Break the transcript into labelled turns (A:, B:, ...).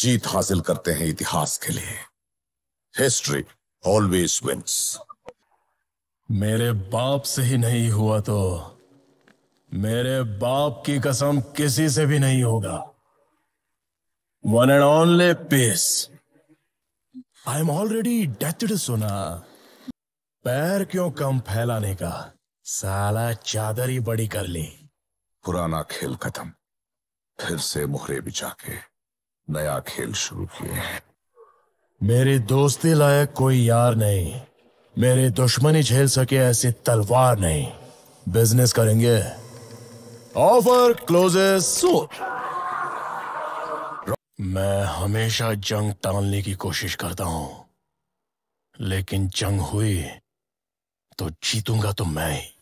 A: जीत हासिल करते हैं इतिहास के लिए हिस्ट्री ऑलवेज विंस
B: मेरे बाप से ही नहीं हुआ तो मेरे बाप की कसम किसी से भी नहीं होगा one and only piece I am already dead सुना पैर क्यों कम फैलाने का साला चादर ही बड़ी कर ली
A: पुराना खेल खत्म फिर से मोहरे बिछा के नया खेल शुरू किए हैं
B: मेरी दोस्ती लायक कोई यार नहीं मेरे दुश्मनी झेल सके ऐसी तलवार नहीं बिजनेस करेंगे ऑफर क्लोजेस मैं हमेशा जंग टालने की कोशिश करता हूं लेकिन जंग हुई तो जीतूंगा तो मैं ही